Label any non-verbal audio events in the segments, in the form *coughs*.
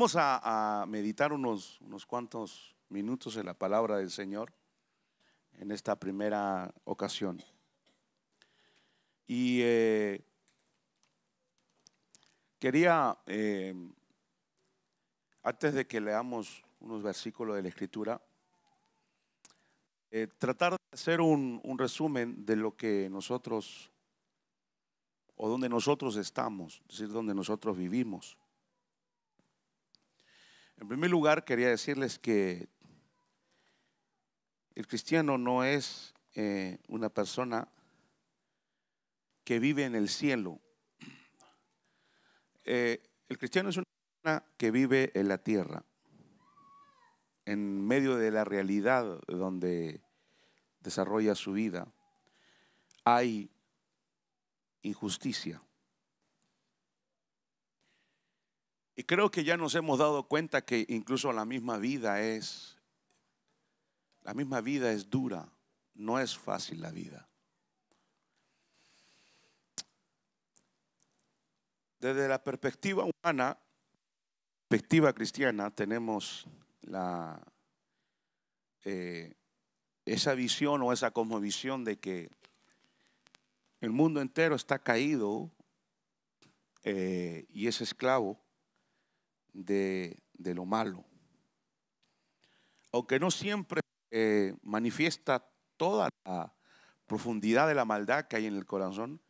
Vamos a, meditar unos, unos cuantos minutos en la palabra del Señor en esta primera ocasión. Y eh, quería, eh, antes de que leamos unos versículos de la Escritura, eh, tratar de hacer un, un, resumen de lo que nosotros, o donde nosotros estamos, es decir, donde nosotros vivimos. En primer lugar, quería decirles que el cristiano no es eh, una persona que vive en el cielo. Eh, el cristiano es una persona que vive en la tierra, en medio de la realidad donde desarrolla su vida. Hay injusticia, Y creo que ya nos hemos dado cuenta que incluso la misma vida es, la misma vida es dura, no es fácil la vida. Desde la perspectiva humana, perspectiva cristiana, tenemos la, eh, esa visión o esa cosmovisión de que el mundo entero está caído eh, y es esclavo de, lo malo. Aunque no siempre eh, manifiesta toda la profundidad de la maldad que hay en el corazón,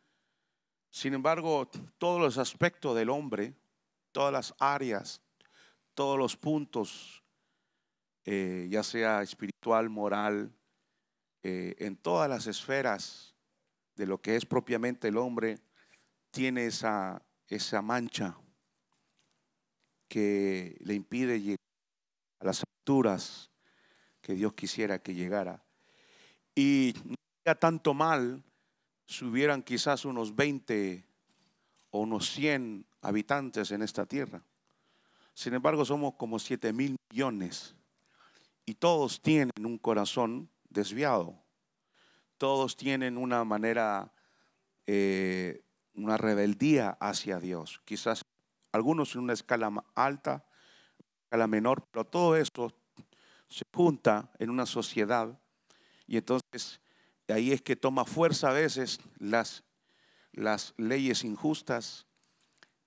sin embargo, todos los aspectos del hombre, todas las áreas, todos los puntos, eh, ya sea espiritual, moral, eh, en todas las esferas de lo que es propiamente el hombre, tiene esa, esa mancha que le impide llegar a las alturas que Dios quisiera que llegara. Y no sería tanto mal si hubieran quizás unos 20 o unos 100 habitantes en esta tierra. Sin embargo, somos como 7 mil millones y todos tienen un corazón desviado. Todos tienen una manera, eh, una rebeldía hacia Dios. Quizás algunos en una escala alta, escala menor, pero todo eso se junta en una sociedad y entonces ahí es que toma fuerza a veces las, las leyes injustas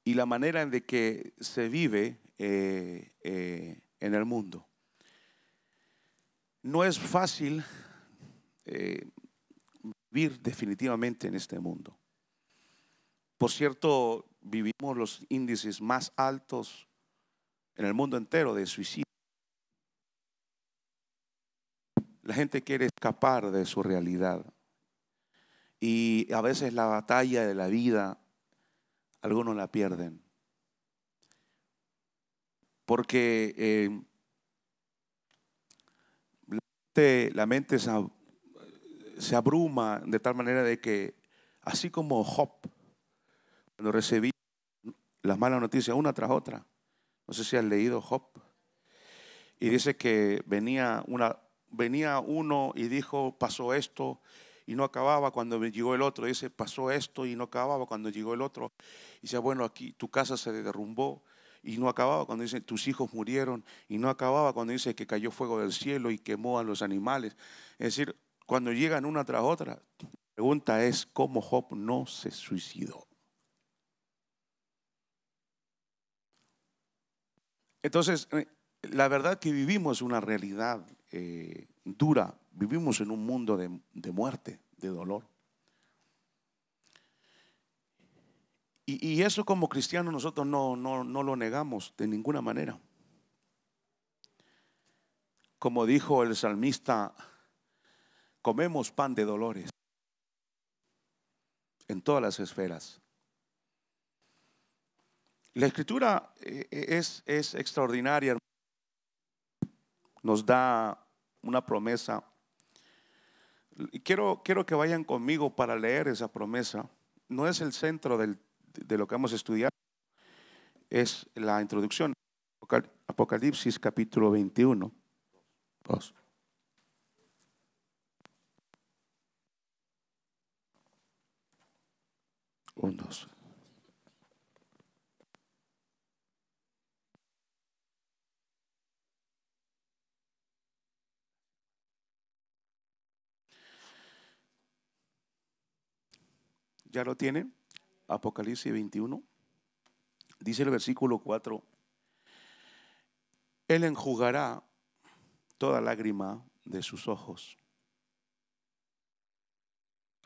y la manera en de que se vive eh, eh, en el mundo. No es fácil eh, vivir definitivamente en este mundo. Por cierto, vivimos los índices más altos en el mundo entero de suicidio. La gente quiere escapar de su realidad. Y a veces la batalla de la vida, algunos la pierden. Porque eh, la, mente, se, abruma de tal manera de que, así como Job, cuando recibí las malas noticias una tras otra. No sé si has leído Job. Y dice que venía, una, venía uno y dijo, pasó esto y no acababa cuando llegó el otro. Dice, pasó esto y no acababa cuando llegó el otro. Y dice, bueno, aquí tu casa se derrumbó y no acababa cuando dice, tus hijos murieron y no acababa cuando dice que cayó fuego del cielo y quemó a los animales. Es decir, cuando llegan una tras otra, la pregunta es, ¿cómo Job no se suicidó? Entonces, eh, la verdad que vivimos una realidad eh, dura, vivimos en un mundo de, muerte, de dolor. Y, eso como cristianos nosotros no, no lo negamos de ninguna manera. Como dijo el salmista, comemos pan de dolores en todas las esferas. La escritura eh, eh, es, es extraordinaria. Nos da una promesa. Quiero, quiero que vayan conmigo para leer esa promesa. No es el centro del, de lo que hemos estudiado, es la introducción. Apocalipsis capítulo 21. Dos. Un, dos. ¿Ya lo tiene? Apocalipsis 21. Dice el versículo 4. Él enjugará toda lágrima de sus ojos.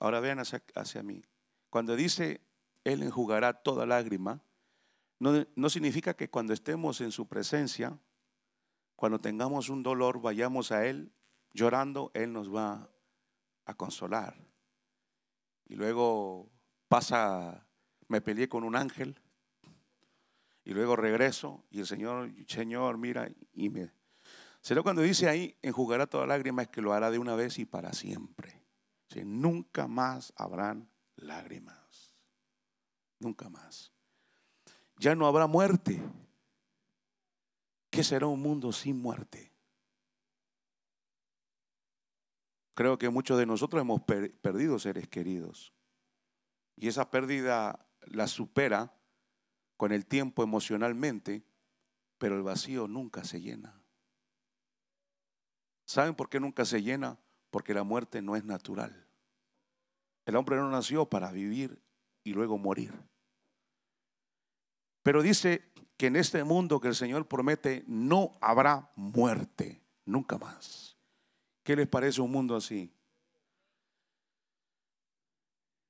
Ahora vean hacia, mí. Cuando dice, Él enjugará toda lágrima, no, significa que cuando estemos en su presencia, cuando tengamos un dolor, vayamos a Él llorando, Él nos va a consolar. Y luego pasa, me peleé con un ángel y luego regreso y el Señor, Señor, mira y me... Será cuando dice ahí, enjugará toda lágrima, es que lo hará de una vez y para siempre. nunca más habrán lágrimas. Nunca más. Ya no habrá muerte. ¿Qué será un mundo sin muerte? Creo que muchos de nosotros hemos perdido seres queridos y esa pérdida la supera con el tiempo emocionalmente, pero el vacío nunca se llena. ¿Saben por qué nunca se llena? Porque la muerte no es natural. El hombre no nació para vivir y luego morir. Pero dice que en este mundo que el Señor promete no habrá muerte, nunca más. ¿Qué les parece un mundo así?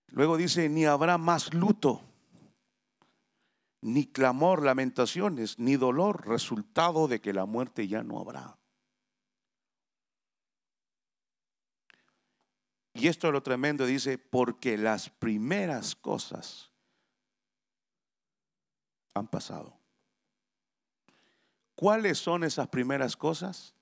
Luego dice, ni habrá más luto, ni clamor, lamentaciones, ni dolor, resultado de que la muerte ya no habrá. Y esto es lo tremendo, dice, porque las primeras cosas han pasado. ¿Cuáles son esas primeras cosas?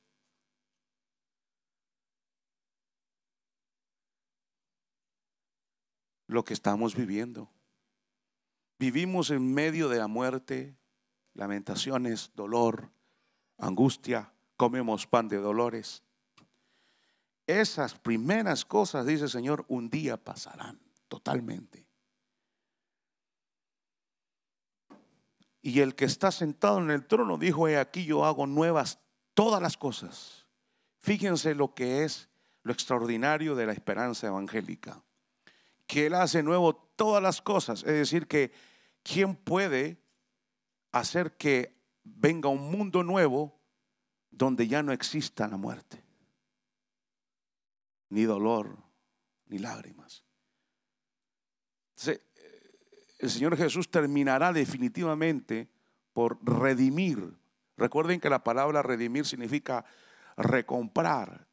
lo que estamos viviendo. Vivimos en medio de la muerte, lamentaciones, dolor, angustia, comemos pan de dolores. Esas primeras cosas, dice el Señor, un día pasarán totalmente. Y el que está sentado en el trono dijo, he aquí yo hago nuevas todas las cosas. Fíjense lo que es lo extraordinario de la esperanza evangélica que Él hace nuevo todas las cosas. Es decir, que ¿quién puede hacer que venga un mundo nuevo donde ya no exista la muerte? Ni dolor, ni lágrimas. el Señor Jesús terminará definitivamente por redimir. Recuerden que la palabra redimir significa recomprar,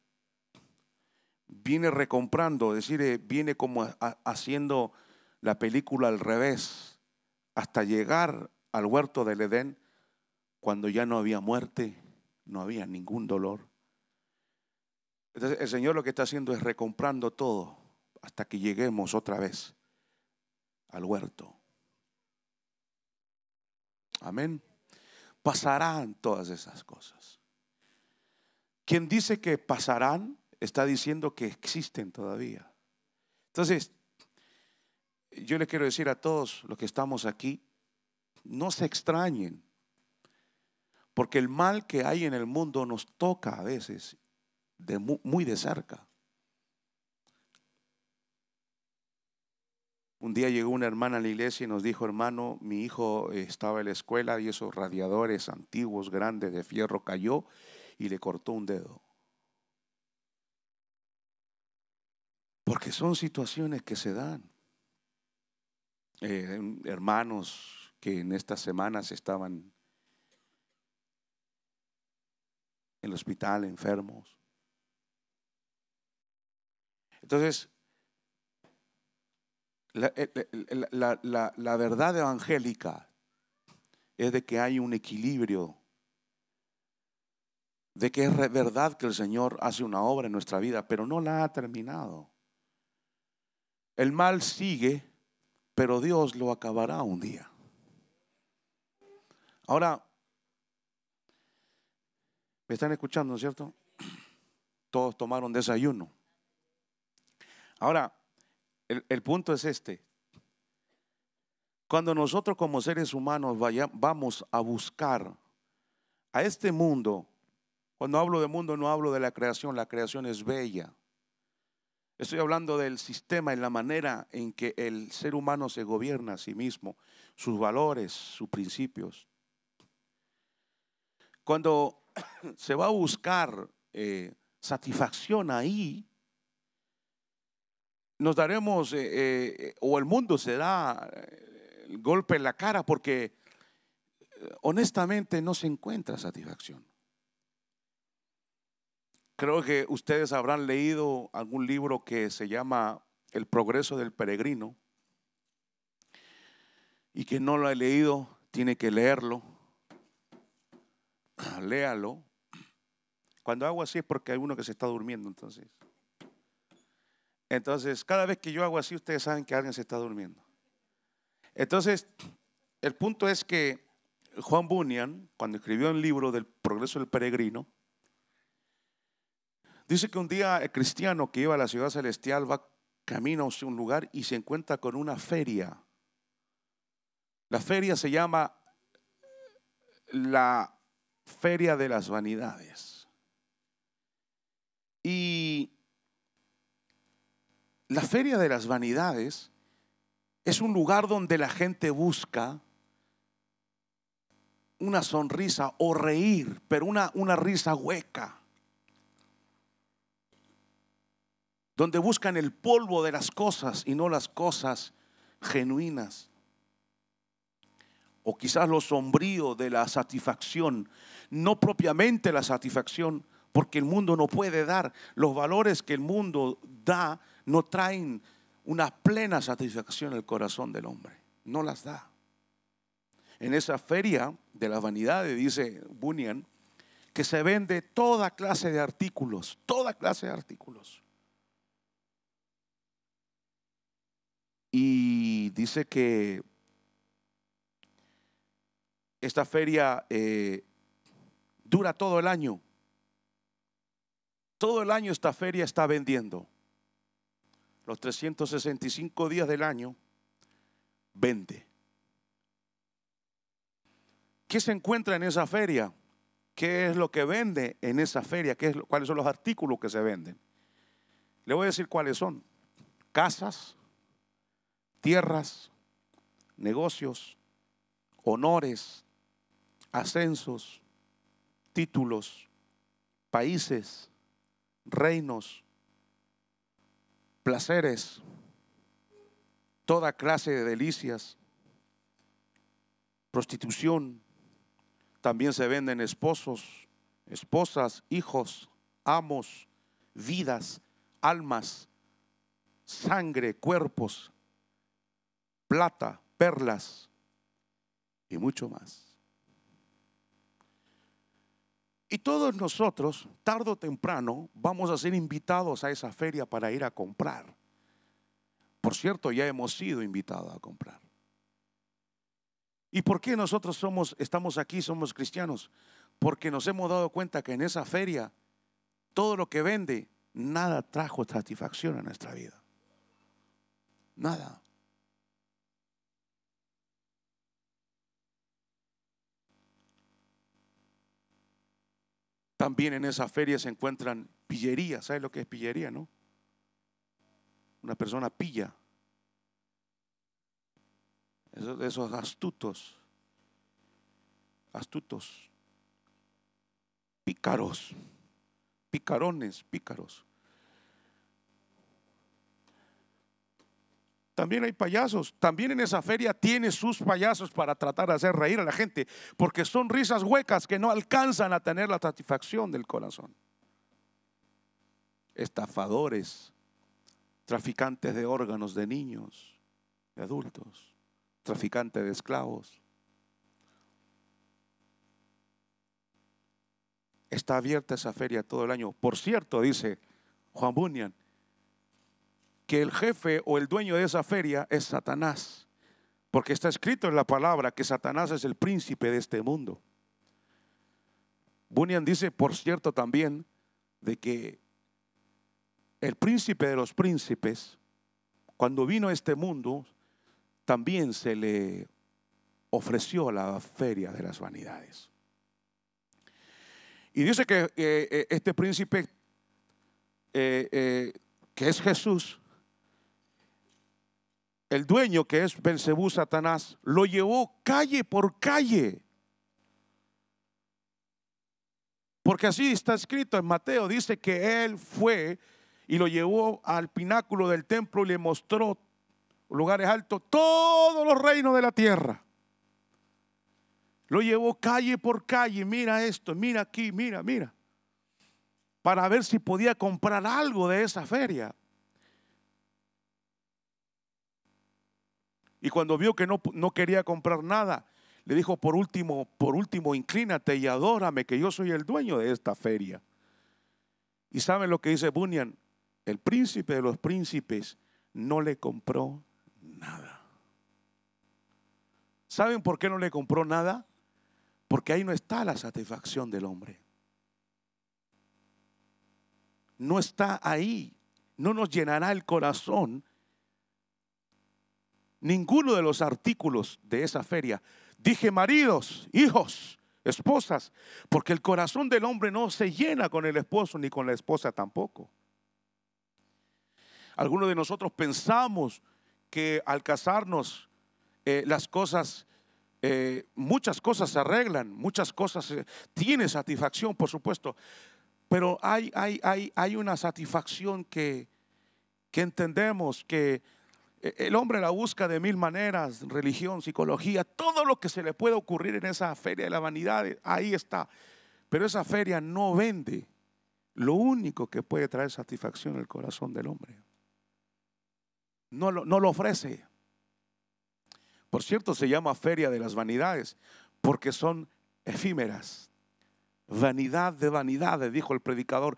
viene recomprando, es decir, eh, viene como haciendo la película al revés, hasta llegar al huerto del Edén, cuando ya no había muerte, no había ningún dolor. Entonces el Señor lo que está haciendo es recomprando todo hasta que lleguemos otra vez al huerto. Amén. Pasarán todas esas cosas. Quien dice que pasarán está diciendo que existen todavía. Entonces, yo le quiero decir a todos los que estamos aquí, no se extrañen, porque el mal que hay en el mundo nos toca a veces muy de cerca. Un día llegó una hermana a la iglesia y nos dijo, hermano, mi hijo estaba en la escuela y esos radiadores antiguos, grandes de fierro, cayó y le cortó un dedo. Porque son situaciones que se dan. Eh, hermanos que en estas semanas estaban en el hospital enfermos. Entonces, la, eh, eh, verdad evangélica es de que hay un equilibrio, de que es verdad que el Señor hace una obra en nuestra vida, pero no la ha terminado. El mal sigue, pero Dios lo acabará un día. Ahora, ¿me están escuchando, cierto? *clears throat* Todos tomaron desayuno. Ahora, el, punto es este. Cuando nosotros como seres humanos vamos a buscar a este mundo, cuando hablo de mundo no hablo de la creación, la creación es bella. Estoy hablando del sistema, en la manera en que el ser humano se gobierna a sí mismo, sus valores, sus principios. Cuando *coughs* se va a buscar eh, satisfacción ahí, nos daremos, eh, eh, o el mundo se da el golpe en la cara porque honestamente no se encuentra satisfacción. Creo que ustedes habrán leído algún libro que se llama El progreso del peregrino. Y que no lo ha leído, tiene que leerlo. Ah, léalo. Cuando hago así es porque hay uno que se está durmiendo, entonces. Entonces, cada vez que yo hago así, ustedes saben que alguien se está durmiendo. Entonces, el punto es que Juan Bunyan, cuando escribió el libro del progreso del peregrino, Dice que un día el cristiano que iba a la ciudad celestial va camino hacia un lugar y se encuentra con una feria. La feria se llama la Feria de las Vanidades. Y la Feria de las Vanidades es un lugar donde la gente busca una sonrisa o reír, pero una, una risa hueca. donde buscan el polvo de las cosas y no las cosas genuinas. O quizás lo sombrío de la satisfacción, no propiamente la satisfacción, porque el mundo no puede dar. Los valores que el mundo da no traen una plena satisfacción al corazón del hombre, no las da. En esa feria de las vanidades, dice Bunyan, que se vende toda clase de artículos, toda clase de artículos. Y dice que esta feria eh, dura todo el año. Todo el año esta feria está vendiendo. Los 365 días del año vende. ¿Qué se encuentra en esa feria? ¿Qué es lo que vende en esa feria? ¿Qué ¿Cuáles son los artículos que se venden? Le voy a decir cuáles son. Casas, tierras, negocios, honores, ascensos, títulos, países, reinos, placeres, toda clase de delicias, prostitución. También se venden esposos, esposas, hijos, amos, vidas, almas, sangre, cuerpos, plata, perlas y mucho más. Y todos nosotros, tarde o temprano, vamos a ser invitados a esa feria para ir a comprar. Por cierto, ya hemos sido invitados a comprar. ¿Y por qué nosotros somos, estamos aquí, somos cristianos? Porque nos hemos dado cuenta que en esa feria todo lo que vende, nada trajo satisfacción a nuestra vida. Nada. También en esa feria se encuentran pillerías. ¿Sabes lo que es pillería, no? Una persona pilla. Esos, esos astutos. Astutos. Pícaros. Picarones, pícaros. También hay payasos. También en esa feria tiene sus payasos para tratar de hacer reír a la gente, porque son risas huecas que no alcanzan a tener la satisfacción del corazón. Estafadores, traficantes de órganos de niños, de adultos, traficantes de esclavos. Está abierta esa feria todo el año. Por cierto, dice Juan Bunyan, que el jefe o el dueño de esa feria es Satanás. Porque está escrito en la palabra que Satanás es el príncipe de este mundo. Bunyan dice, por cierto, también, de que el príncipe de los príncipes, cuando vino a este mundo, también se le ofreció la feria de las vanidades. Y dice que eh, eh, este príncipe, eh, que es Jesús, el dueño que es Belcebú Satanás lo llevó calle por calle. Porque así está escrito en Mateo, dice que él fue y lo llevó al pináculo del templo y le mostró lugares altos todos los reinos de la tierra. Lo llevó calle por calle, mira esto, mira aquí, mira, mira, para ver si podía comprar algo de esa feria, Y cuando vio que no, no quería comprar nada, le dijo, por último, por último, inclínate y adórame, que yo soy el dueño de esta feria. Y saben lo que dice Bunyan, el príncipe de los príncipes no le compró nada. ¿Saben por qué no le compró nada? Porque ahí no está la satisfacción del hombre. No está ahí. No nos llenará el corazón ninguno de los artículos de esa feria. Dije maridos, hijos, esposas, porque el corazón del hombre no se llena con el esposo ni con la esposa tampoco. Algunos de nosotros pensamos que al casarnos eh, las cosas, eh, muchas cosas se arreglan, muchas cosas eh, tiene satisfacción, por supuesto, pero hay, hay una satisfacción que entendemos que e-, el hombre la busca de mil maneras, religión, psicología, todo lo que se le puede ocurrir en esa feria de la vanidad, ahí está. Pero esa feria no vende lo único que puede traer satisfacción al corazón del hombre. No lo, no lo ofrece. Por cierto, se llama feria de las vanidades, porque son efímeras. Vanidad de vanidades, dijo el predicador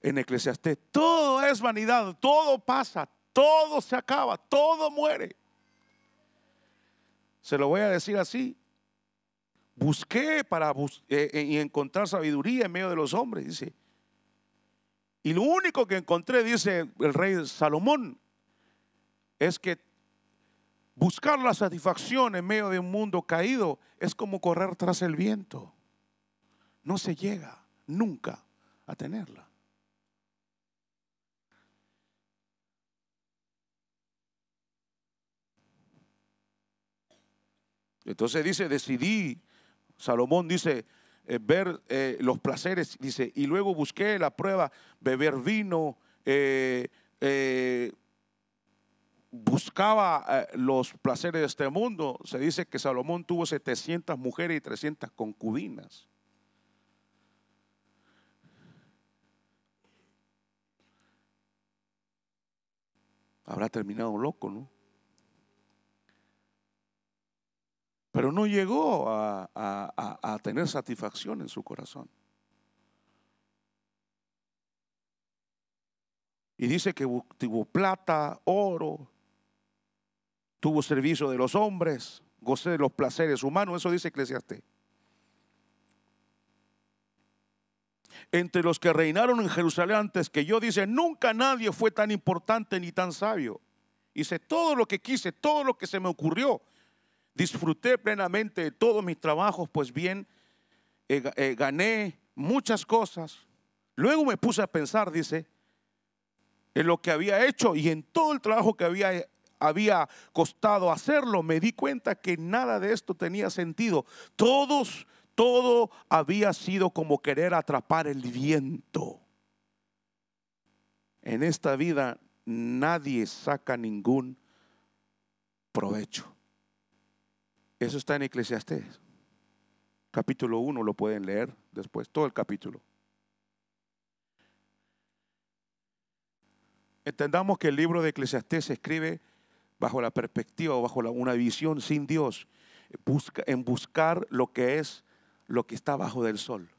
en Eclesiastés. Todo es vanidad, todo pasa, todo se acaba, todo muere. Se lo voy a decir así. Busqué para eh, eh, encontrar sabiduría en medio de los hombres, dice. Y lo único que encontré, dice el rey Salomón, es que buscar la satisfacción en medio de un mundo caído es como correr tras el viento. No se llega nunca a tenerla. Entonces dice, decidí, Salomón dice, eh, ver eh, los placeres, dice, y luego busqué la prueba, beber vino, eh, buscaba los placeres de este mundo. Se dice que Salomón tuvo 700 mujeres y 300 concubinas. Habrá terminado loco, ¿no? pero no llegó a, tener satisfacción en su corazón. Y dice que tuvo plata, oro, tuvo servicio de los hombres, gocé de los placeres humanos, eso dice Eclesiastes. Entre los que reinaron en Jerusalén antes que yo, dice, nunca nadie fue tan importante ni tan sabio. Hice todo lo que quise, todo lo que se me ocurrió disfruté plenamente de todos mis trabajos, pues bien, eh, eh, gané muchas cosas. Luego me puse a pensar, dice, en lo que había hecho y en todo el trabajo que había, había costado hacerlo, me di cuenta que nada de esto tenía sentido. Todos, todo había sido como querer atrapar el viento. En esta vida nadie saca ningún provecho. Eso está en Eclesiastés. Capítulo 1 lo pueden leer después, todo el capítulo. Entendamos que el libro de Eclesiastés se escribe bajo la perspectiva o bajo una visión sin Dios, en buscar lo que es lo que está bajo del sol.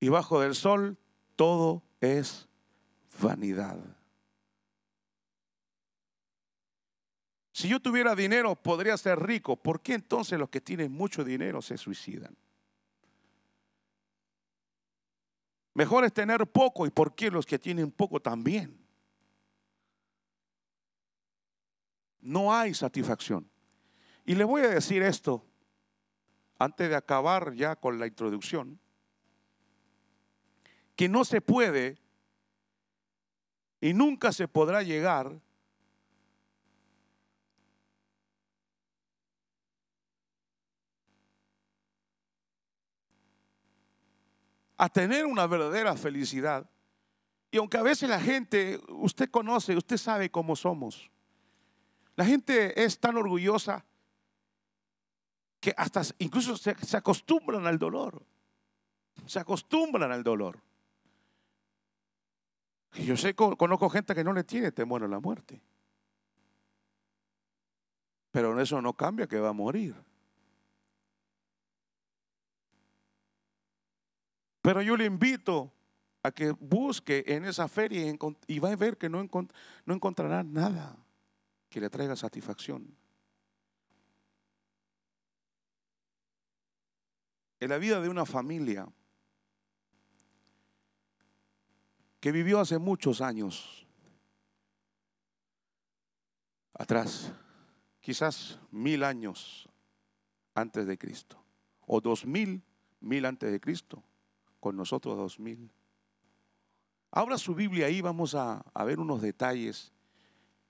Y bajo del sol todo es vanidad. Si yo tuviera dinero, podría ser rico. ¿Por qué entonces los que tienen mucho dinero se suicidan? Mejor es tener poco y por qué los que tienen poco también. No hay satisfacción. Y le voy a decir esto antes de acabar ya con la introducción, que no se puede y nunca se podrá llegar a tener una verdadera felicidad. Y aunque a veces la gente, usted conoce, usted sabe cómo somos. La gente es tan orgullosa que hasta incluso se, acostumbran al dolor. Se acostumbran al dolor. yo sé, conozco gente que no le tiene temor a la muerte. Pero eso no cambia que va a morir. Pero yo le invito a que busque en esa feria y va a ver que no, no encontrará nada que le traiga satisfacción. En la vida de una familia que vivió hace muchos años atrás, quizás mil años antes de Cristo, o dos mil, mil antes de Cristo con nosotros dos mil. Abra su Biblia ahí, vamos a ver unos detalles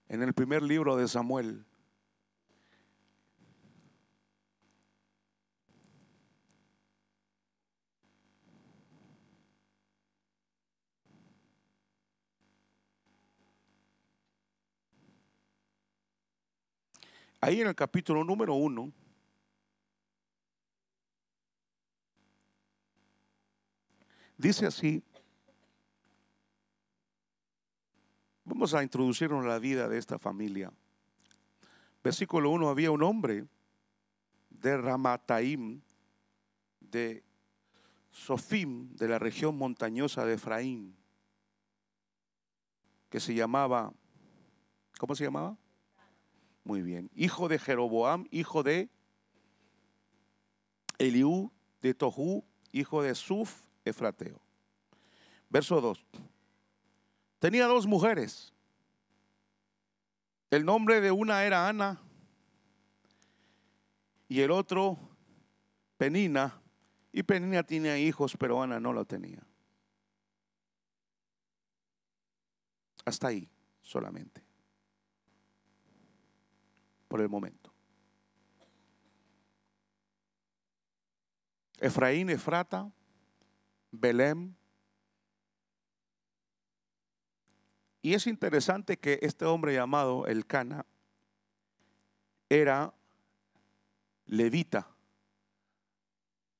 en el primer libro de Samuel. Ahí en el capítulo número uno, Dice así, vamos a introducirnos en la vida de esta familia. Versículo 1, había un hombre de Ramataim, de Sofim, de la región montañosa de Efraín, que se llamaba, ¿cómo se llamaba? Muy bien, hijo de Jeroboam, hijo de Eliú, de Tohu, hijo de Suf, Efrateo. Verso 2. Tenía dos mujeres. El nombre de una era Ana y el otro Penina. Y Penina tenía hijos, pero Ana no lo tenía. Hasta ahí solamente. Por el momento. Efraín, Efrata, Belém Y es interesante que este hombre llamado El Cana era levita.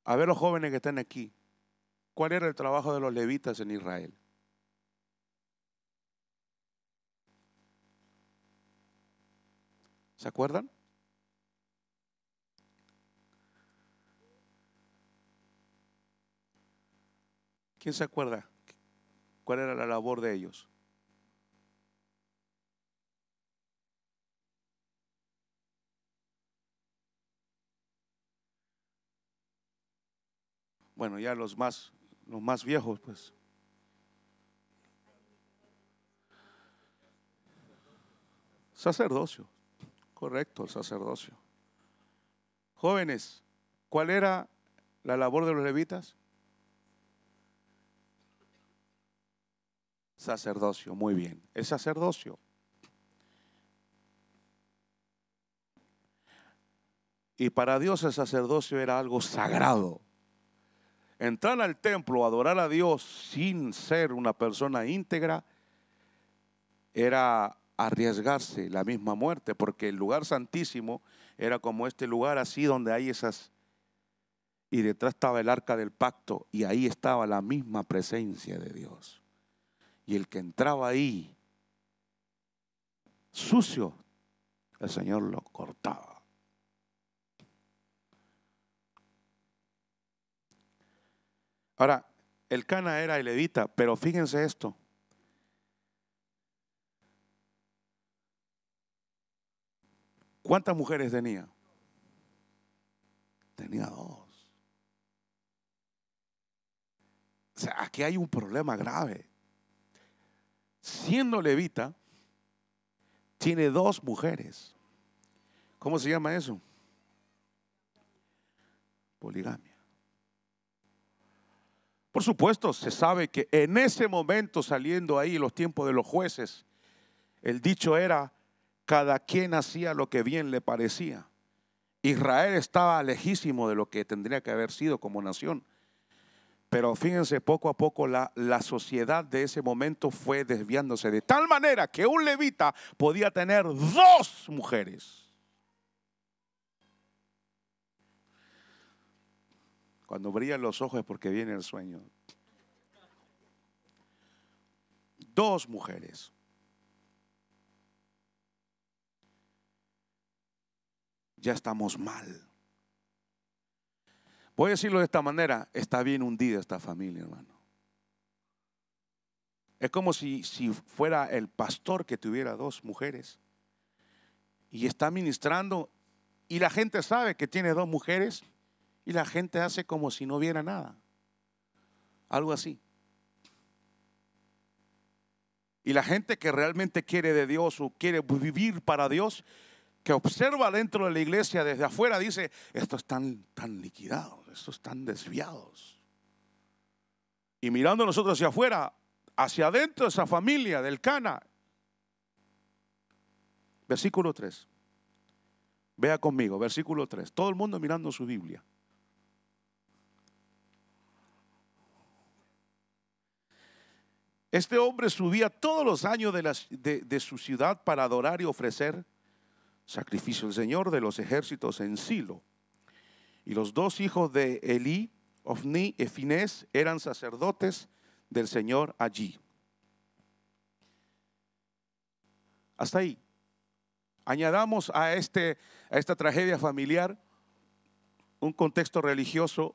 A ver los jóvenes que están aquí, ¿cuál era el trabajo de los levitas en Israel? ¿Se acuerdan? ¿Quién se acuerda cuál era la labor de ellos? Bueno, ya los más, los más viejos, pues. Sacerdocio, correcto, el sacerdocio. Jóvenes, ¿cuál era la labor de los levitas? Sacerdocio, muy bien. El sacerdocio. Y para Dios el sacerdocio era algo sagrado. Entrar al templo, adorar a Dios sin ser una persona íntegra, era arriesgarse la misma muerte, porque el lugar santísimo era como este lugar así donde hay esas... Y detrás estaba el arca del pacto y ahí estaba la misma presencia de Dios. Y el que entraba ahí sucio, el Señor lo cortaba. Ahora, el Cana era el levita, pero fíjense esto. ¿Cuántas mujeres tenía? Tenía dos. O sea, aquí hay un problema grave siendo levita, tiene dos mujeres. ¿Cómo se llama eso? Poligamia. Por supuesto, se sabe que en ese momento, saliendo ahí los tiempos de los jueces, el dicho era, cada quien hacía lo que bien le parecía. Israel estaba lejísimo de lo que tendría que haber sido como nación. Pero fíjense, poco a poco la, sociedad de ese momento fue desviándose de tal manera que un levita podía tener dos mujeres. Cuando brillan los ojos es porque viene el sueño. Dos mujeres. Ya estamos mal. Voy a decirlo de esta manera, está bien hundida esta familia, hermano. Es como si, si fuera el pastor que tuviera dos mujeres y está ministrando y la gente sabe que tiene dos mujeres y la gente hace como si no viera nada. Algo así. Y la gente que realmente quiere de Dios o quiere vivir para Dios, que observa dentro de la iglesia desde afuera dice, estos están tan liquidados, estos están desviados. Y mirando nosotros hacia afuera, hacia adentro esa familia del Cana. Versículo 3. Vea conmigo, versículo 3. Todo el mundo mirando su Biblia. Este hombre subía todos los años de su ciudad para adorar y ofrecer sacrificio del Señor de los ejércitos en Silo. Y los dos hijos de Elí, Ofni y Finés, eran sacerdotes del Señor allí. Hasta ahí. Añadamos a, este, a esta tragedia familiar un contexto religioso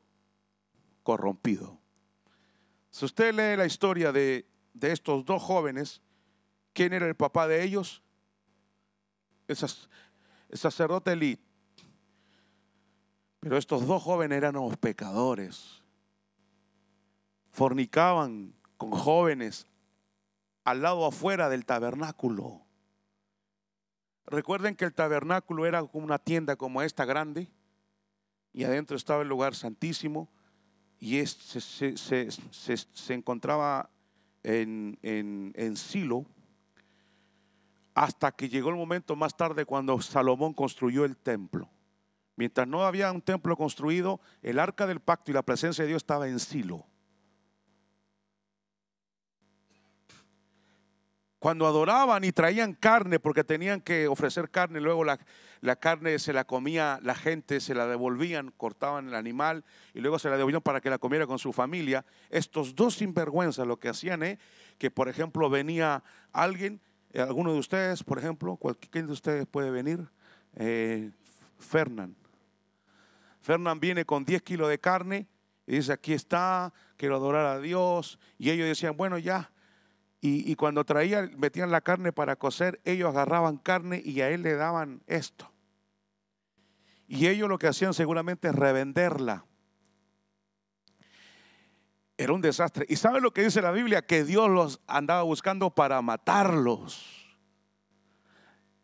corrompido. Si usted lee la historia de, de estos dos jóvenes, ¿quién era el papá de ellos? Esas, el sacerdote elite, Pero estos dos jóvenes eran los pecadores. Fornicaban con jóvenes al lado afuera del tabernáculo. Recuerden que el tabernáculo era como una tienda como esta grande y adentro estaba el lugar santísimo y se, encontraba en Silo, hasta que llegó el momento más tarde cuando Salomón construyó el templo. Mientras no había un templo construido, el arca del pacto y la presencia de Dios estaba en Silo. Cuando adoraban y traían carne, porque tenían que ofrecer carne, luego la, carne se la comía la gente, se la devolvían, cortaban el animal y luego se la devolvían para que la comiera con su familia. Estos dos sinvergüenzas lo que hacían es que, por ejemplo, venía alguien, eh, alguno de ustedes, por ejemplo, cualquier de ustedes puede venir. Eh, Fernán. Fernán viene con 10 kilos de carne y dice, aquí está, quiero adorar a Dios. Y ellos decían, bueno, ya. Y, y cuando traían, metían la carne para cocer, ellos agarraban carne y a él le daban esto. Y ellos lo que hacían seguramente es revenderla. Era un desastre. ¿Y sabe lo que dice la Biblia? Que Dios los andaba buscando para matarlos.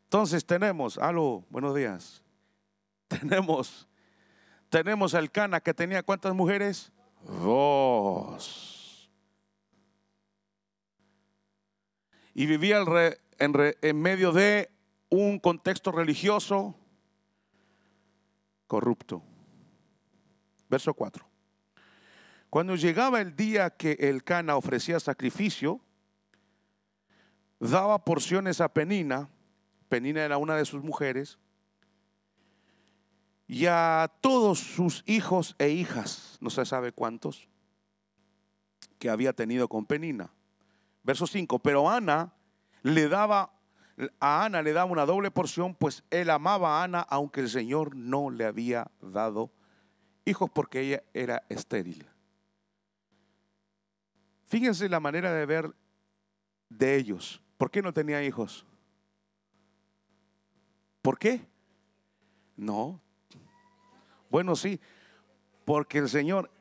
Entonces tenemos, aló, buenos días. *laughs* Tenemos, tenemos al Cana que tenía cuántas mujeres? Dos. Y vivía en, en medio de un contexto religioso corrupto. Verso 4. Cuando llegaba el día que el Cana ofrecía sacrificio, daba porciones a Penina, Penina era una de sus mujeres, y a todos sus hijos e hijas, no se sabe cuántos, que había tenido con Penina. Verso 5, pero Ana le daba, a Ana le daba una doble porción, pues él amaba a Ana, aunque el Señor no le había dado hijos porque ella era estéril. Fíjense la manera de ver de ellos. ¿Por qué no tenía hijos? ¿Por qué? No. Bueno, sí, porque el Señor,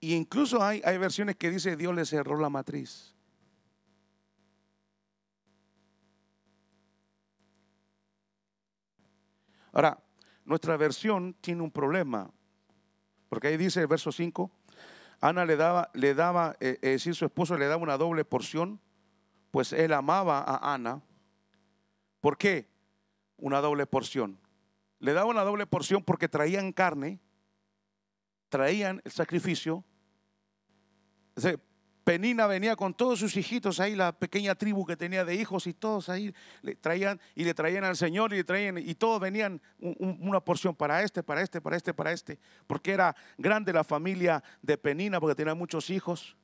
incluso hay, hay versiones que dice Dios le cerró la matriz. Ahora, nuestra versión tiene un problema, porque ahí dice el verso 5, Ana le daba, le daba, eh, es decir, su esposo le daba una doble porción, pues él amaba a Ana. ¿Por qué? Una doble porción. Le daba una doble porción porque traían carne, traían el sacrificio, Penina venía con todos sus hijitos ahí, la pequeña tribu que tenía de hijos y todos ahí le traían y le traían al Señor y le traían y todos venían una porción para este, para este, para este, para este, porque era grande la familia de Penina porque tenía muchos hijos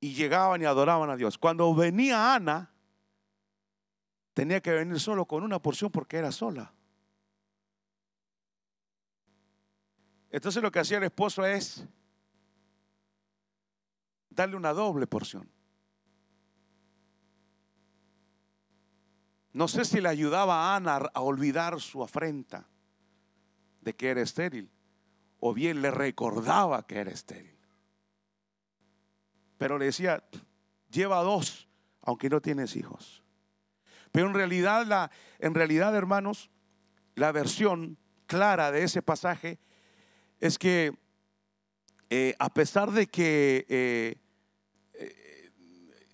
y llegaban y adoraban a Dios. Cuando venía Ana, tenía que venir solo con una porción porque era sola. Entonces lo que hacía el esposo es darle una doble porción. No sé si le ayudaba a Ana a olvidar su afrenta de que era estéril, o bien le recordaba que era estéril. Pero le decía, lleva dos, aunque no tienes hijos. Pero en realidad, la, en realidad, hermanos, la versión clara de ese pasaje es que eh, a pesar de que eh,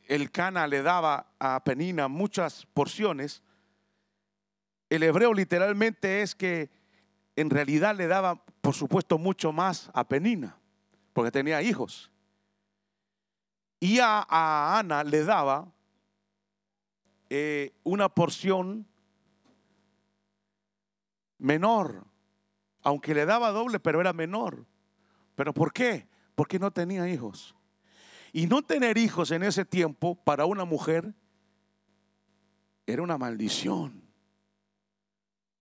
el Cana le daba a Penina muchas porciones, el hebreo literalmente es que en realidad le daba, por supuesto, mucho más a Penina, porque tenía hijos. Y a, Ana le daba eh, una porción menor, aunque le daba doble, pero era menor. ¿Pero por qué? Porque no tenía hijos. Y no tener hijos en ese tiempo para una mujer era una maldición.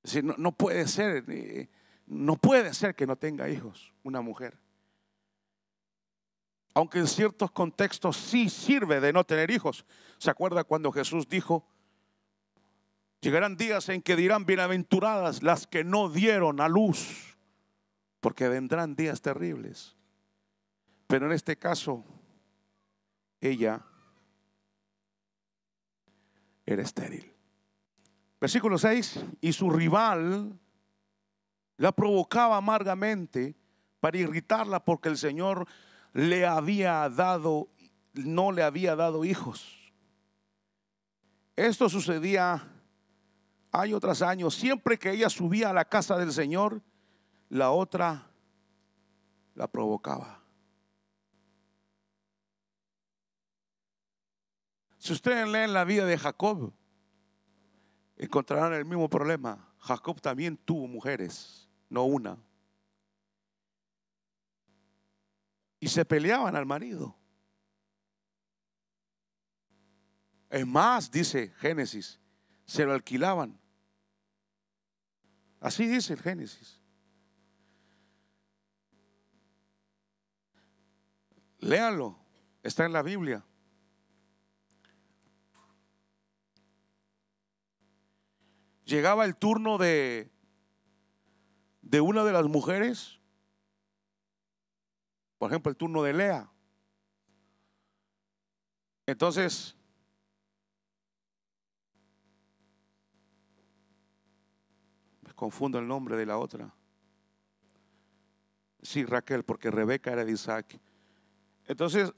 Es decir, no, puede ser, eh, no puede ser que no tenga hijos una mujer. Aunque en ciertos contextos sí sirve de no tener hijos. ¿Se acuerda cuando Jesús dijo, llegarán días en que dirán bienaventuradas las que no dieron a luz? Porque vendrán días terribles. Pero en este caso, ella era estéril. Versículo 6, y su rival la provocaba amargamente para irritarla porque el Señor le había dado, no le había dado hijos. Esto sucedía año tras año. Siempre que ella subía a la casa del Señor, la otra la provocaba. Si ustedes leen la vida de Jacob, encontrarán el mismo problema. Jacob también tuvo mujeres, no una. Y se peleaban al marido. Es más, dice Génesis, se lo alquilaban. Así dice el Génesis. Léalo, está en la Biblia. llegaba el turno de, de una de las mujeres, por ejemplo, el turno de Lea. Entonces, me confundo el nombre de la otra. Sí, Raquel, porque Rebeca era de Isaac. Entonces,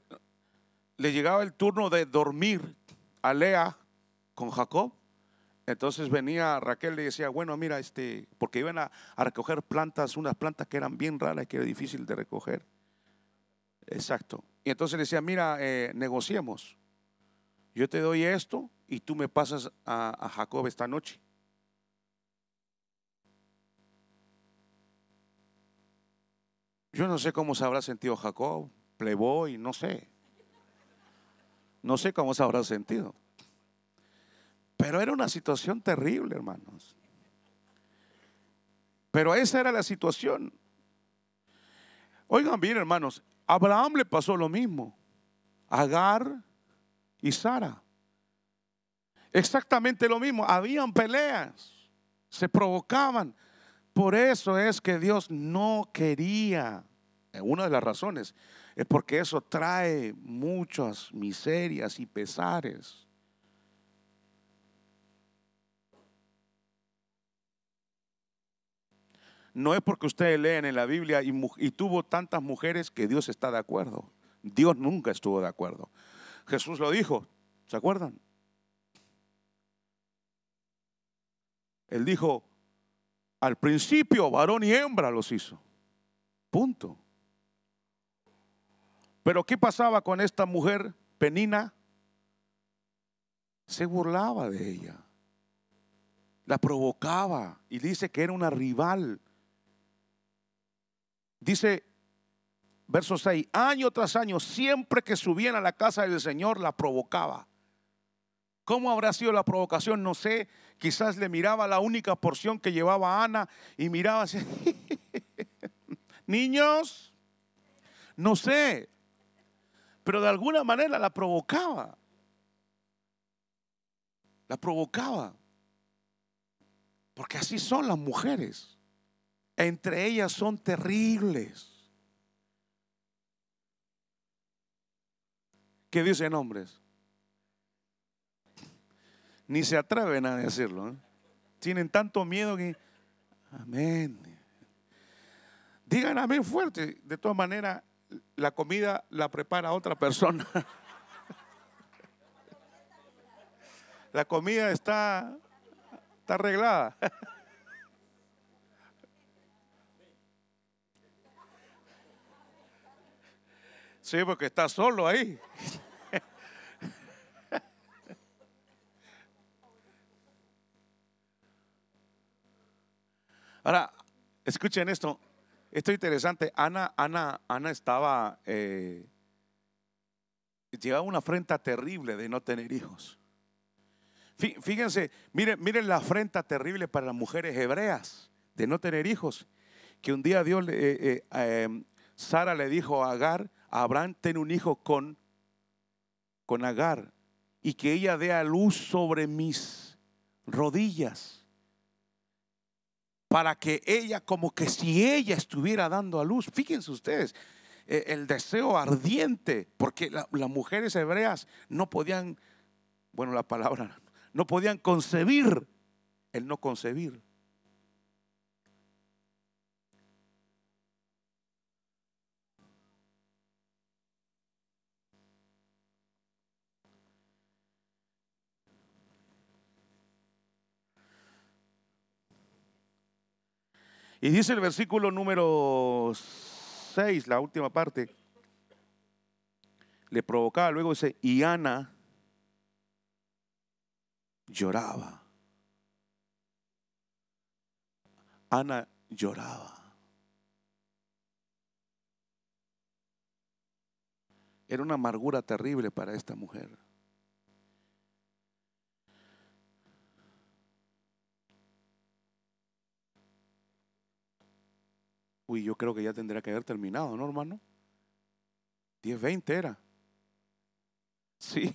le llegaba el turno de dormir a Lea con Jacob. Entonces venía Raquel y decía, bueno, mira, este, porque iban a, recoger plantas, unas plantas que eran bien raras, y que era difícil de recoger. Exacto. Y entonces le decía, mira, eh, negociemos. Yo te doy esto y tú me pasas a, Jacob esta noche. Yo no sé cómo se habrá sentido Jacob, y no sé. No sé cómo se habrá sentido. Pero era una situación terrible, hermanos. Pero esa era la situación. Oigan bien, hermanos, a Abraham le pasó lo mismo. Agar y Sara. Exactamente lo mismo. Habían peleas, se provocaban. Por eso es que Dios no quería. Eh, una de las razones es porque eso trae muchas miserias y pesares. no es porque ustedes leen en la Biblia y, tuvo tantas mujeres que Dios está de acuerdo. Dios nunca estuvo de acuerdo. Jesús lo dijo, ¿se acuerdan? Él dijo, al principio varón y hembra los hizo. Punto. Pero ¿qué pasaba con esta mujer penina? Se burlaba de ella, la provocaba y dice que era una rival. Dice verso 6, año tras año, siempre que subían a la casa del Señor, la provocaba. ¿Cómo habrá sido la provocación? No sé. Quizás le miraba la única porción que llevaba Ana y miraba así. *laughs* Niños, no sé. Pero de alguna manera la provocaba. La provocaba. Porque así son las mujeres entre ellas son terribles. ¿Qué dicen hombres? Ni se atreven a decirlo. ¿eh? Tienen tanto miedo que... Amén. Digan amén fuerte. De todas maneras, la comida la prepara otra persona. *laughs* la comida está, está arreglada. *laughs* Sí, porque está solo ahí. Ahora, escuchen esto. Esto es interesante. Ana, Ana, Ana estaba. Eh, llevaba una afrenta terrible de no tener hijos. Fíjense, miren, miren la afrenta terrible para las mujeres hebreas de no tener hijos. Que un día Dios, eh, eh, Sara le dijo a Agar: Abraham tiene un hijo con, con Agar y que ella dé a luz sobre mis rodillas para que ella, como que si ella estuviera dando a luz, fíjense ustedes, eh, el deseo ardiente, porque las mujeres hebreas no podían, bueno, la palabra, *laughs* no podían concebir el no concebir. Y dice el versículo número 6, la última parte, le provocaba, luego dice, y Ana lloraba. Ana lloraba. Era una amargura terrible para esta mujer. Uy, yo creo que ya tendría que haber terminado, ¿no, hermano? 10-20 era. Sí.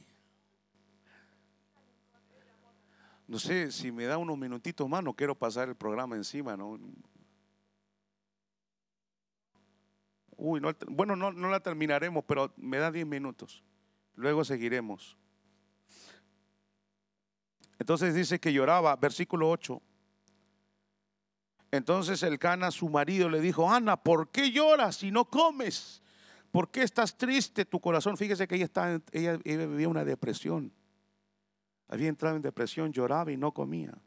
No sé, si me da unos minutitos más, no quiero pasar el programa encima, ¿no? Uy, bueno, no, no la terminaremos, pero me da 10 minutos. Luego seguiremos. Entonces dice que lloraba, versículo 8. Entonces el Cana, su marido, le dijo, Ana, ¿por qué lloras y no comes? ¿Por qué estás triste tu corazón? Fíjese que ella, estaba, ella, vivía una depresión. Había entrado en depresión, lloraba y no comía.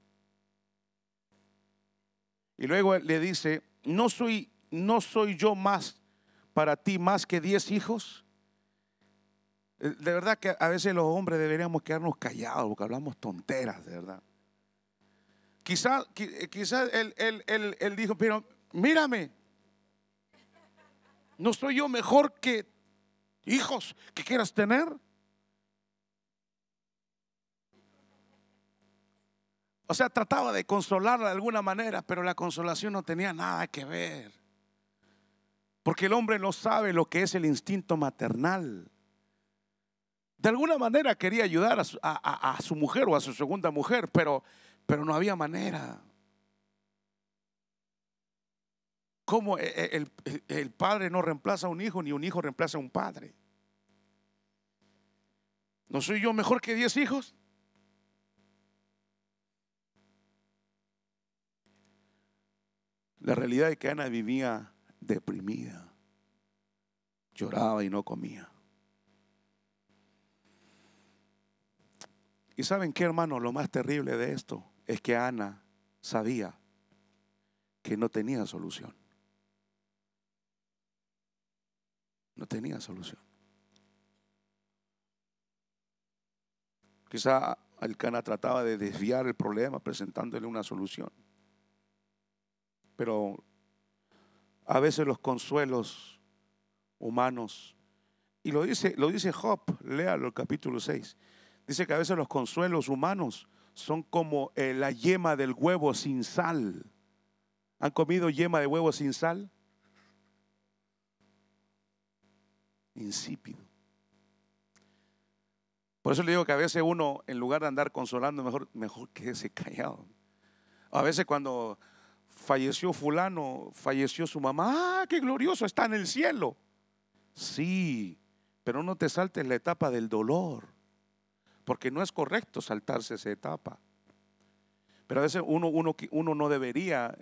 Y luego le dice, ¿no soy, no soy yo más para ti más que diez hijos? Eh, de verdad que a veces los hombres deberíamos quedarnos callados porque hablamos tonteras, de verdad. Quizás quizá eh, él, dijo, pero mírame, ¿No soy yo mejor que hijos que quieras tener? O sea, trataba de consolarla de alguna manera, pero la consolación no tenía nada que ver. Porque el hombre no sabe lo que es el instinto maternal. De alguna manera quería ayudar a a su mujer o a su segunda mujer, pero pero no había manera. ¿Cómo e, e, el, padre no reemplaza a un hijo ni un hijo reemplaza a un padre? ¿No soy yo mejor que diez hijos? La realidad es que Ana vivía deprimida, lloraba y no comía. ¿Y saben qué, hermano? Lo más terrible de esto es que Ana sabía que no tenía solución. No tenía solución. Quizá Alcana trataba de desviar el problema presentándole una solución. Pero a veces los consuelos humanos, y lo dice, lo dice Job, léalo el capítulo 6, dice que a veces los consuelos humanos son como eh, la yema del huevo sin sal. ¿Han comido yema de huevo sin sal? Insípido. Por eso le digo que a veces uno, en lugar de andar consolando, mejor, mejor quédese callado. A veces cuando falleció fulano, falleció su mamá, ¡ah, qué glorioso! Está en el cielo. Sí, pero no te saltes la etapa del dolor porque no es correcto saltarse esa etapa. Pero a veces uno, uno no debería,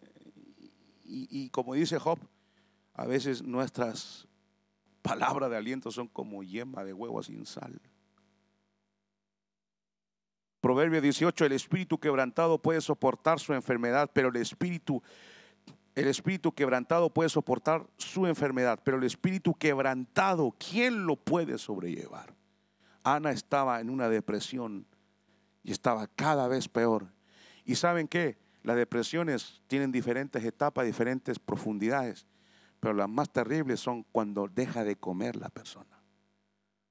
y, como dice Job, a veces nuestras palabras de aliento son como yema de huevo sin sal. Proverbio 18, el espíritu quebrantado puede soportar su enfermedad, pero el espíritu el espíritu quebrantado puede soportar su enfermedad, pero el espíritu quebrantado, ¿quién lo puede sobrellevar? Ana estaba en una depresión y estaba cada vez peor. ¿Y saben que Las depresiones tienen diferentes etapas, diferentes profundidades, pero las más terribles son cuando deja de comer la persona,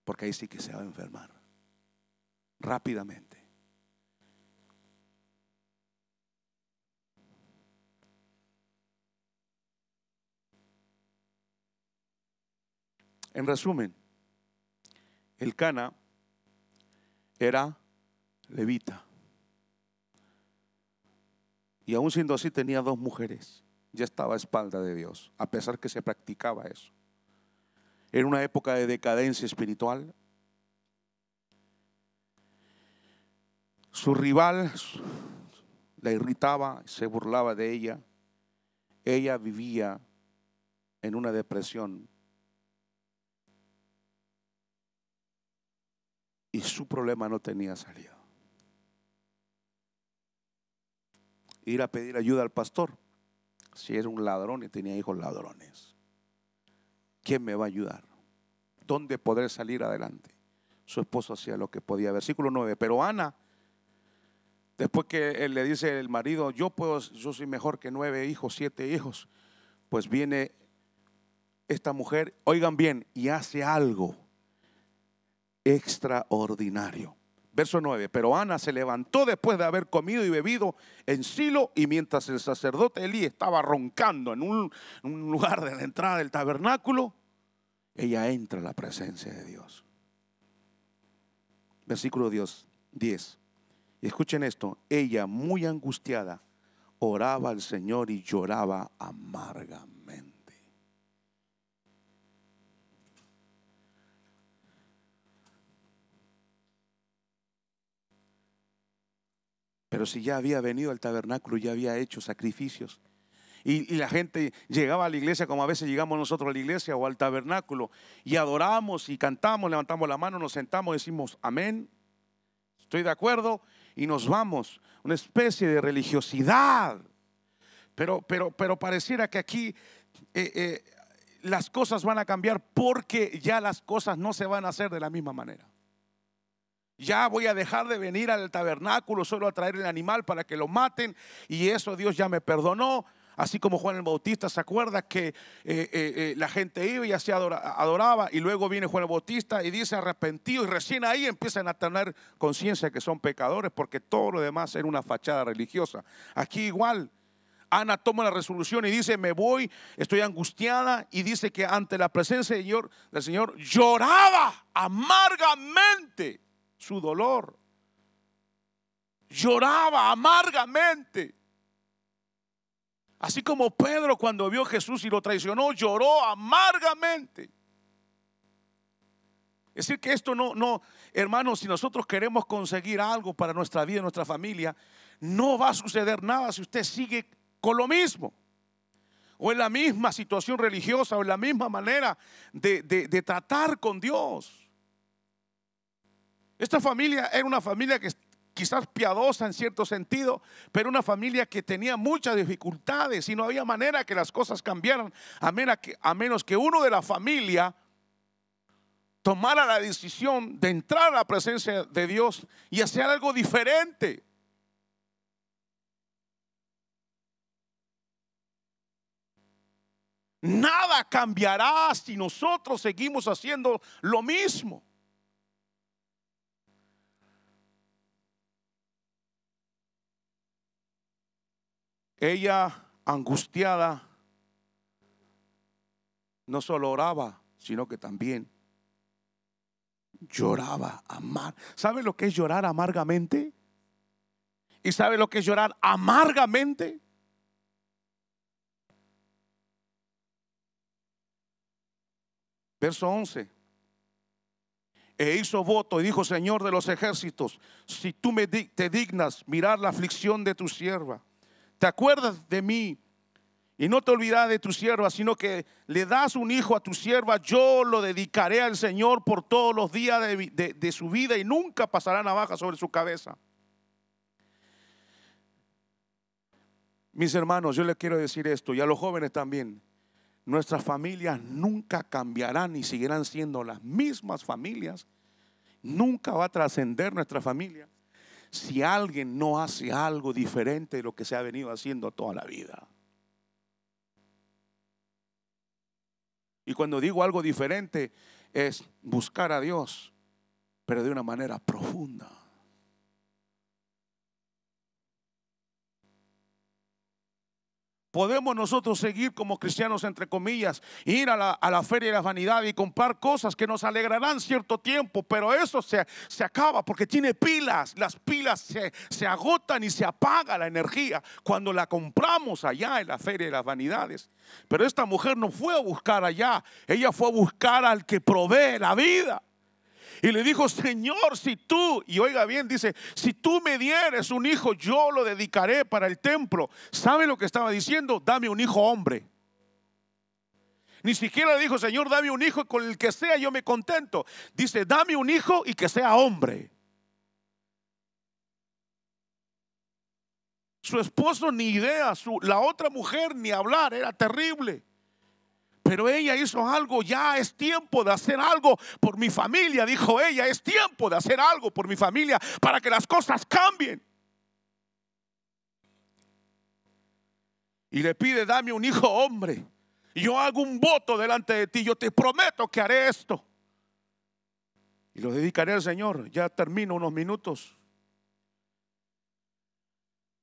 porque ahí sí que se va a enfermar rápidamente. En resumen, el Cana era levita. Y aún siendo así tenía dos mujeres. Ya estaba a espalda de Dios, a pesar que se practicaba eso. Era una época de decadencia espiritual. Su rival la irritaba, se burlaba de ella. Ella vivía en una depresión y su problema no tenía salida. Ir a pedir ayuda al pastor, si era un ladrón y tenía hijos ladrones. ¿Quién me va a ayudar? ¿Dónde podré salir adelante? Su esposo hacía lo que podía. Versículo 9. Pero Ana, después que le dice el marido, yo puedo, yo soy mejor que nueve hijos, siete hijos, pues viene esta mujer, oigan bien, y hace algo extraordinario. Verso 9, pero Ana se levantó después de haber comido y bebido en Silo y mientras el sacerdote Elí estaba roncando en un, lugar de la entrada del tabernáculo, ella entra en la presencia de Dios. Versículo 10. 10. Y escuchen esto, ella muy angustiada oraba al Señor y lloraba amargamente. Pero si ya había venido al tabernáculo, ya había hecho sacrificios. Y, la gente llegaba a la iglesia como a veces llegamos nosotros a la iglesia o al tabernáculo y adoramos y cantamos, levantamos la mano, nos sentamos, decimos amén, estoy de acuerdo y nos vamos. Una especie de religiosidad. Pero, pero, pero pareciera que aquí eh, eh, las cosas van a cambiar porque ya las cosas no se van a hacer de la misma manera. Ya voy a dejar de venir al tabernáculo solo a traer el animal para que lo maten. Y eso Dios ya me perdonó. Así como Juan el Bautista se acuerda que eh, eh, eh, la gente iba y así adoraba. Y luego viene Juan el Bautista y dice arrepentido. Y recién ahí empiezan a tener conciencia que son pecadores porque todo lo demás era una fachada religiosa. Aquí igual. Ana toma la resolución y dice, me voy, estoy angustiada. Y dice que ante la presencia Señor, del Señor lloraba amargamente su dolor. Lloraba amargamente. Así como Pedro cuando vio a Jesús y lo traicionó, lloró amargamente. Es decir, que esto no, no, hermanos, si nosotros queremos conseguir algo para nuestra vida y nuestra familia, no va a suceder nada si usted sigue con lo mismo. O en la misma situación religiosa, o en la misma manera de tratar con Dios. Esta familia era una familia que quizás piadosa en cierto sentido, pero una familia que tenía muchas dificultades y no había manera que las cosas cambiaran a menos que, a menos que uno de la familia tomara la decisión de entrar a la presencia de Dios y hacer algo diferente. Nada cambiará si nosotros seguimos haciendo lo mismo. Ella, angustiada, no solo oraba, sino que también lloraba amar. ¿Sabe lo que es llorar amargamente? ¿Y sabe lo que es llorar amargamente? Verso 11. E hizo voto y dijo, Señor de los ejércitos, si tú me te dignas mirar la aflicción de tu sierva ¿Te acuerdas de mí? Y no te olvidas de tu sierva, sino que le das un hijo a tu sierva, yo lo dedicaré al Señor por todos los días de su vida y nunca pasará navaja sobre su cabeza. Mis hermanos, yo les quiero decir esto, y a los jóvenes también, nuestras familias nunca cambiarán y seguirán siendo las mismas familias, nunca va a trascender nuestra familia si alguien no hace algo diferente de lo que se ha venido haciendo toda la vida. Y cuando digo algo diferente es buscar a Dios, pero de una manera profunda. Podemos nosotros seguir como cristianos, entre comillas, ir a la, feria de las vanidades y comprar cosas que nos alegrarán cierto tiempo, pero eso se, se acaba porque tiene pilas. Las pilas se, se, agotan y se apaga la energía cuando la compramos allá en la feria de las vanidades. Pero esta mujer no fue a buscar allá, ella fue a buscar al que provee la vida. Y le dijo, Señor, si tú, y oiga bien, dice, si tú me dieres un hijo, yo lo dedicaré para el templo. ¿Sabe lo que estaba diciendo? Dame un hijo hombre. Ni siquiera le dijo, Señor, dame un hijo con el que sea, yo me contento. Dice, dame un hijo y que sea hombre. Su esposo ni idea, su, la otra mujer ni hablar, era terrible. Pero ella hizo algo, ya es tiempo de hacer algo por mi familia, dijo ella, es tiempo de hacer algo por mi familia para que las cosas cambien. Y le pide, dame un hijo hombre. Yo hago un voto delante de ti, yo te prometo que haré esto. Y lo dedicaré al Señor. Ya termino unos minutos.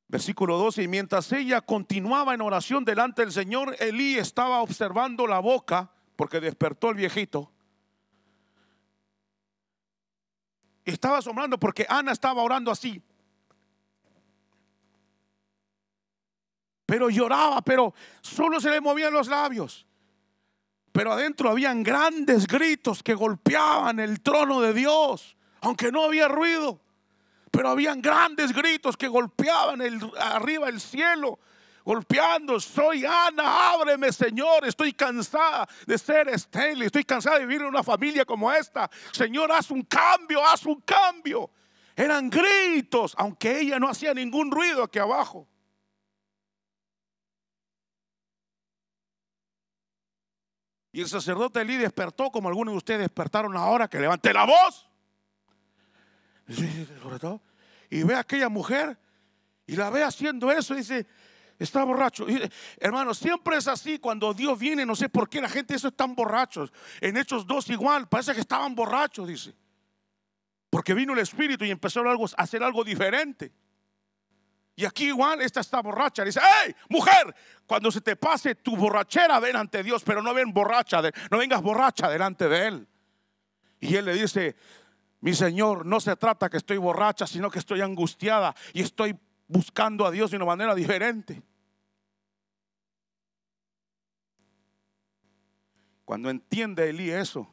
Versículo 12, y mientras ella continuaba en oración delante del Señor, Elí estaba observando la boca, porque despertó el viejito. Y estaba asombrando porque Ana estaba orando así. Pero lloraba, pero solo se le movían los labios. Pero adentro habían grandes gritos que golpeaban el trono de Dios, aunque no había ruido pero habían grandes gritos que golpeaban arriba el cielo, golpeando, soy Ana, ábreme Señor, estoy cansada de ser Stanley. estoy cansada de vivir en una familia como esta, Señor, haz un cambio, haz un cambio. Eran gritos, aunque ella no hacía ningún ruido aquí abajo. Y el sacerdote Eli despertó como algunos de ustedes despertaron ahora que levanté la voz. todo, y ve a aquella mujer y la ve haciendo eso y dice, está borracho. hermano, siempre es así cuando Dios viene, no sé por qué la gente eso están borrachos. En Hechos dos igual, parece que estaban borrachos, dice. Porque vino el Espíritu y empezó a hacer algo diferente. Y aquí igual esta está borracha. Dice, hey, mujer, cuando se te pase tu borrachera, ven ante Dios, pero no ven borracha, no vengas borracha delante de Él. Y Él le dice, mi Señor, no se trata que estoy borracha, sino que estoy angustiada y estoy buscando a Dios de una manera diferente. Cuando entiende Elí eso,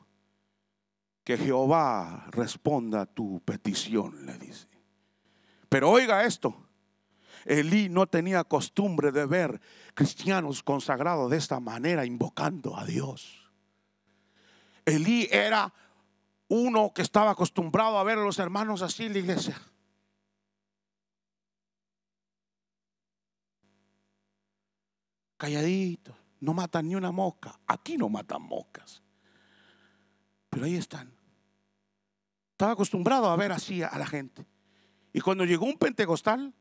que Jehová responda a tu petición, le dice. Pero oiga esto, Elí no tenía costumbre de ver cristianos consagrados de esta manera invocando a Dios. Elí era uno que estaba acostumbrado a ver a los hermanos así en la iglesia. Calladitos, no matan ni una mosca. Aquí no matan moscas. Pero ahí están. Estaba acostumbrado a ver así a la gente. Y cuando llegó un pentecostal,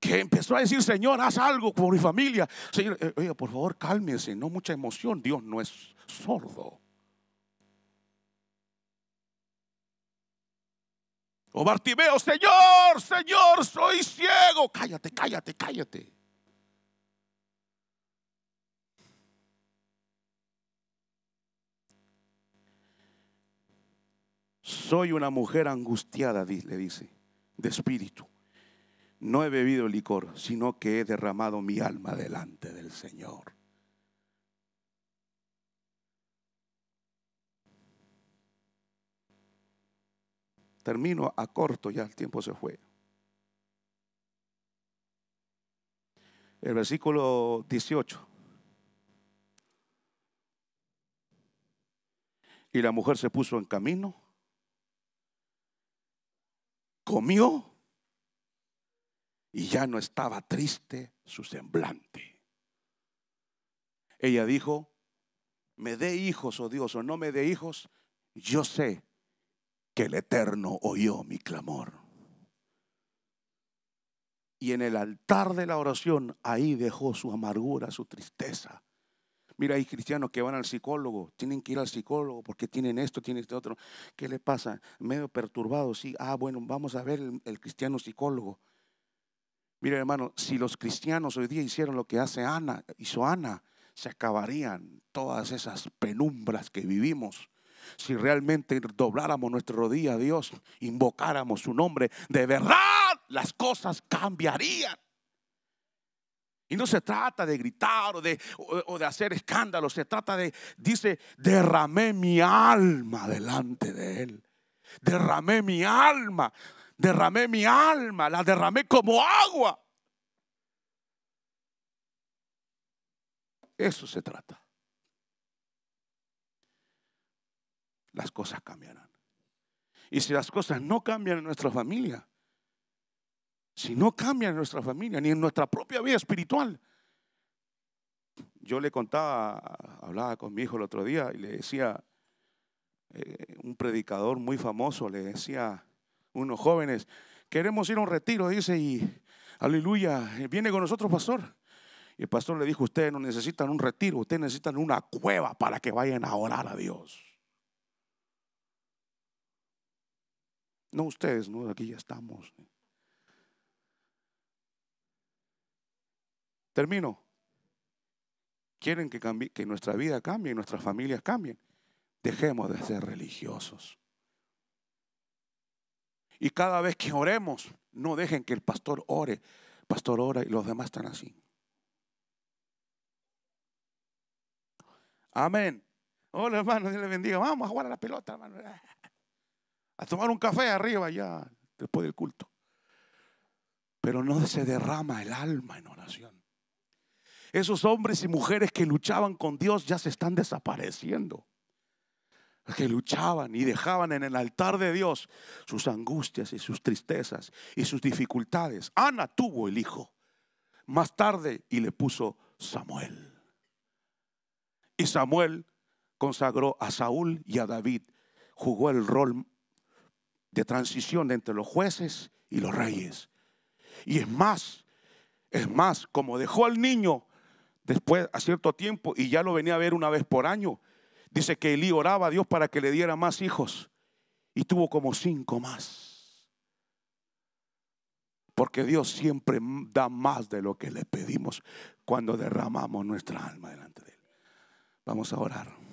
que empezó a decir, Señor, haz algo por mi familia. Señor, eh, oiga, por favor, cálmese, no mucha emoción. Dios no es sordo. O Bartimeo, Señor, Señor, soy ciego. Cállate, cállate, cállate. Soy una mujer angustiada, le dice, de espíritu. No he bebido licor, sino que he derramado mi alma delante del Señor. termino a corto, ya el tiempo se fue. El versículo 18. Y la mujer se puso en camino, comió y ya no estaba triste su semblante. Ella dijo, me dé hijos, oh Dios, o no me dé hijos, yo sé que el Eterno oyó mi clamor. Y en el altar de la oración, ahí dejó su amargura, su tristeza. Mira, hay cristianos que van al psicólogo, tienen que ir al psicólogo porque tienen esto, tienen este otro. ¿Qué le pasa? Medio perturbado, sí. Ah, bueno, vamos a ver el, cristiano psicólogo. Mira, hermano, si los cristianos hoy día hicieron lo que hace Ana, hizo Ana, se acabarían todas esas penumbras que vivimos si realmente dobláramos nuestro rodilla a Dios, invocáramos su nombre, de verdad las cosas cambiarían. Y no se trata de gritar o de, hacer escándalo, se trata de, dice, derramé mi alma delante de Él. Derramé mi alma, derramé mi alma, la derramé como agua. Eso se trata. las cosas cambiarán. Y si las cosas no cambian en nuestra familia, si no cambian en nuestra familia, ni en nuestra propia vida espiritual. Yo le contaba, hablaba con mi hijo el otro día y le decía, eh, un predicador muy famoso le decía a unos jóvenes, queremos ir a un retiro, dice, y aleluya, viene con nosotros, pastor. Y el pastor le dijo, ustedes no necesitan un retiro, ustedes necesitan una cueva para que vayan a orar a Dios. No ustedes, no, aquí ya estamos. Termino. Quieren que, cambie, que nuestra vida cambie, nuestras familias cambien. Dejemos de ser religiosos. Y cada vez que oremos, no dejen que el pastor ore. El pastor ora y los demás están así. Amén. Hola hermano, Dios le bendiga. Vamos a jugar a la pelota, hermano a tomar un café arriba ya después del culto. Pero no se derrama el alma en oración. Esos hombres y mujeres que luchaban con Dios ya se están desapareciendo. que luchaban y dejaban en el altar de Dios sus angustias y sus tristezas y sus dificultades. Ana tuvo el hijo más tarde y le puso Samuel. Y Samuel consagró a Saúl y a David. Jugó el rol de transición entre los jueces y los reyes. Y es más, es más, como dejó al niño después a cierto tiempo y ya lo venía a ver una vez por año, dice que Elí oraba a Dios para que le diera más hijos y tuvo como cinco más. Porque Dios siempre da más de lo que le pedimos cuando derramamos nuestra alma delante de Él. Vamos a orar.